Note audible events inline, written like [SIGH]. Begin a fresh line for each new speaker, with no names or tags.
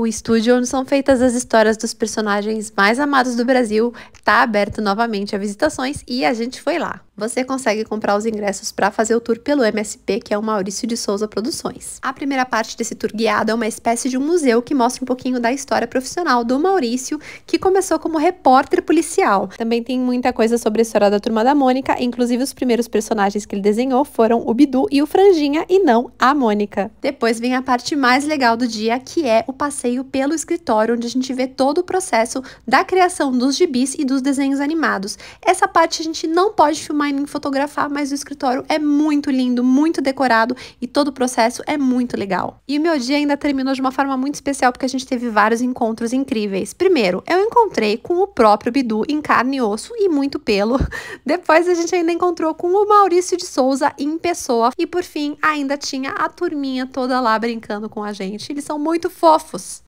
O estúdio onde são feitas as histórias dos personagens mais amados do Brasil está aberto novamente a visitações e a gente foi lá você consegue comprar os ingressos para fazer o tour pelo MSP, que é o Maurício de Souza Produções. A primeira parte desse tour guiado é uma espécie de um museu que mostra um pouquinho da história profissional do Maurício, que começou como repórter policial. Também tem muita coisa sobre a história da Turma da Mônica, inclusive os primeiros personagens que ele desenhou foram o Bidu e o Franjinha, e não a Mônica. Depois vem a parte mais legal do dia, que é o passeio pelo escritório, onde a gente vê todo o processo da criação dos gibis e dos desenhos animados. Essa parte a gente não pode filmar em fotografar, mas o escritório é muito lindo, muito decorado e todo o processo é muito legal. E o meu dia ainda terminou de uma forma muito especial porque a gente teve vários encontros incríveis. Primeiro, eu encontrei com o próprio Bidu em carne e osso e muito pelo. [LAUGHS] Depois a gente ainda encontrou com o Maurício de Souza em pessoa e por fim ainda tinha a turminha toda lá brincando com a gente. Eles são muito fofos.